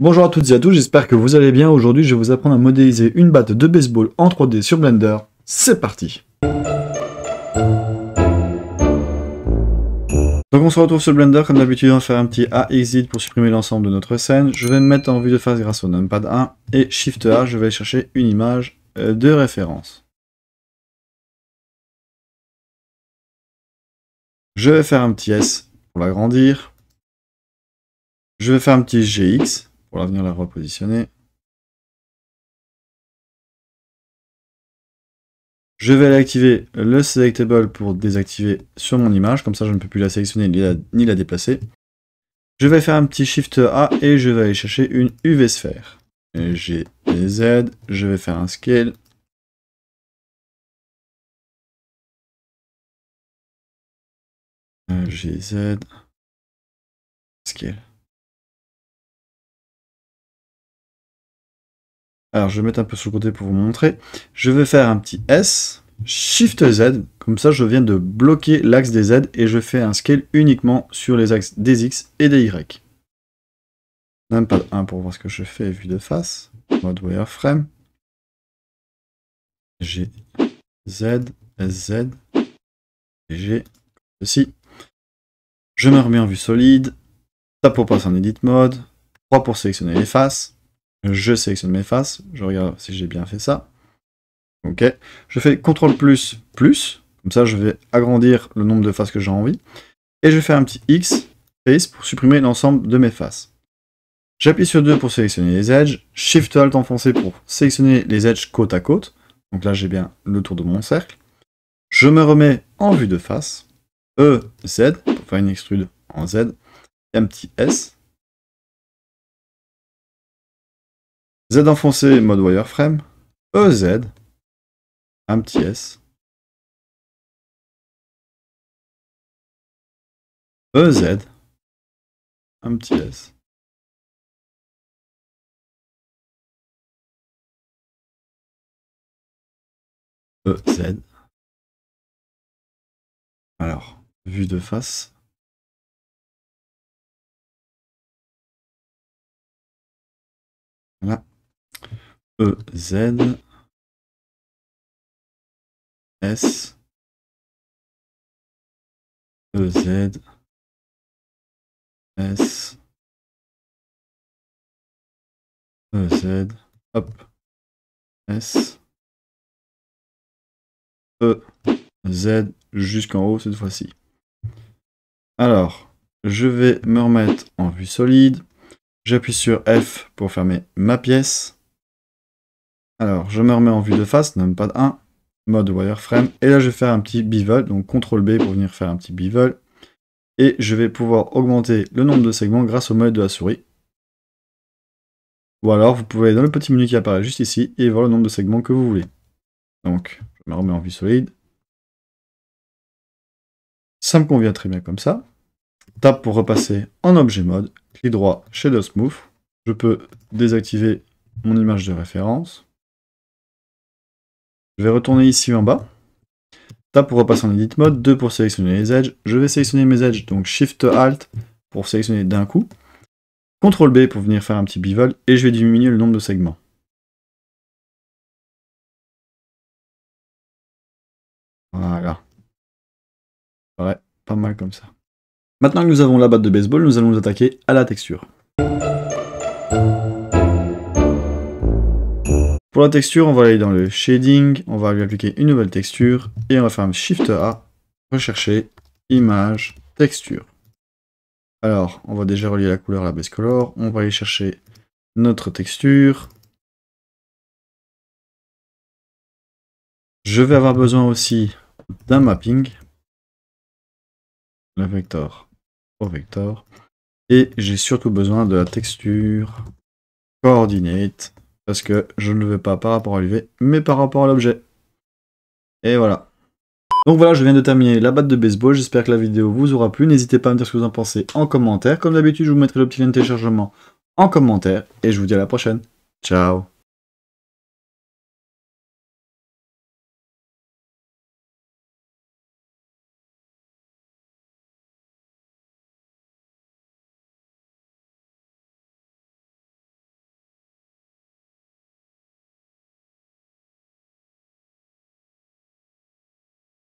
Bonjour à toutes et à tous, j'espère que vous allez bien. Aujourd'hui, je vais vous apprendre à modéliser une batte de baseball en 3D sur Blender. C'est parti Donc on se retrouve sur Blender, comme d'habitude, on va faire un petit A exit pour supprimer l'ensemble de notre scène. Je vais me mettre en vue de face grâce au numpad 1 et Shift A, je vais chercher une image euh, de référence. Je vais faire un petit S pour l'agrandir. Je vais faire un petit GX venir la repositionner. Je vais aller activer le selectable pour désactiver sur mon image, comme ça je ne peux plus la sélectionner ni la, déplacer. Je vais faire un petit Shift A et je vais aller chercher une UV sphère. G Z, je vais faire un scale. Euh, gz Z, scale. je vais mettre un peu sur le côté pour vous montrer. Je vais faire un petit S, Shift Z, comme ça je viens de bloquer l'axe des Z et je fais un scale uniquement sur les axes des X et des Y. Numpad 1 pour voir ce que je fais vue de face. Mode wireframe. G, Z, SZ, G, ceci. Je me remets en vue solide. ça pour passer en edit mode. 3 pour sélectionner les faces je sélectionne mes faces, je regarde si j'ai bien fait ça. Ok, je fais CTRL plus plus, comme ça je vais agrandir le nombre de faces que j'ai envie. Et je fais un petit X face pour supprimer l'ensemble de mes faces. J'appuie sur 2 pour sélectionner les edges, Shift Alt enfoncé pour sélectionner les edges côte à côte. Donc là j'ai bien le tour de mon cercle. Je me remets en vue de face, E, Z, pour faire une extrude en Z, et un petit S, Z enfoncé, mode wireframe. EZ. Un petit S. EZ. Un petit S. EZ. Alors, vue de face. E, Z, S, E, Z, S, E, Z, hop, S, E, Z jusqu'en haut cette fois-ci. Alors, je vais me remettre en vue solide. J'appuie sur F pour fermer ma pièce. Alors, je me remets en vue de face, pas 1, mode wireframe. Et là, je vais faire un petit bevel, donc CTRL B pour venir faire un petit bevel. Et je vais pouvoir augmenter le nombre de segments grâce au mode de la souris. Ou alors, vous pouvez aller dans le petit menu qui apparaît juste ici et voir le nombre de segments que vous voulez. Donc, je me remets en vue solide. Ça me convient très bien comme ça. Tape pour repasser en objet mode. Clic droit, Shadow Smooth. Je peux désactiver mon image de référence. Je vais retourner ici en bas. Tap pour repasser en edit mode, 2 pour sélectionner les edges. Je vais sélectionner mes edges, donc Shift Alt pour sélectionner d'un coup. CTRL B pour venir faire un petit bivol et je vais diminuer le nombre de segments. Voilà. Ouais, pas mal comme ça. Maintenant que nous avons la batte de baseball, nous allons nous attaquer à la texture. Pour la texture, on va aller dans le shading, on va lui appliquer une nouvelle texture et on va faire un Shift A, rechercher, image, texture. Alors, on va déjà relier la couleur à la base color, on va aller chercher notre texture. Je vais avoir besoin aussi d'un mapping, le vector au vector, et j'ai surtout besoin de la texture coordinate parce que je ne le veux pas par rapport à l'UV, mais par rapport à l'objet. Et voilà. Donc voilà, je viens de terminer la batte de baseball. J'espère que la vidéo vous aura plu. N'hésitez pas à me dire ce que vous en pensez en commentaire. Comme d'habitude, je vous mettrai le petit lien de téléchargement en commentaire. Et je vous dis à la prochaine. Ciao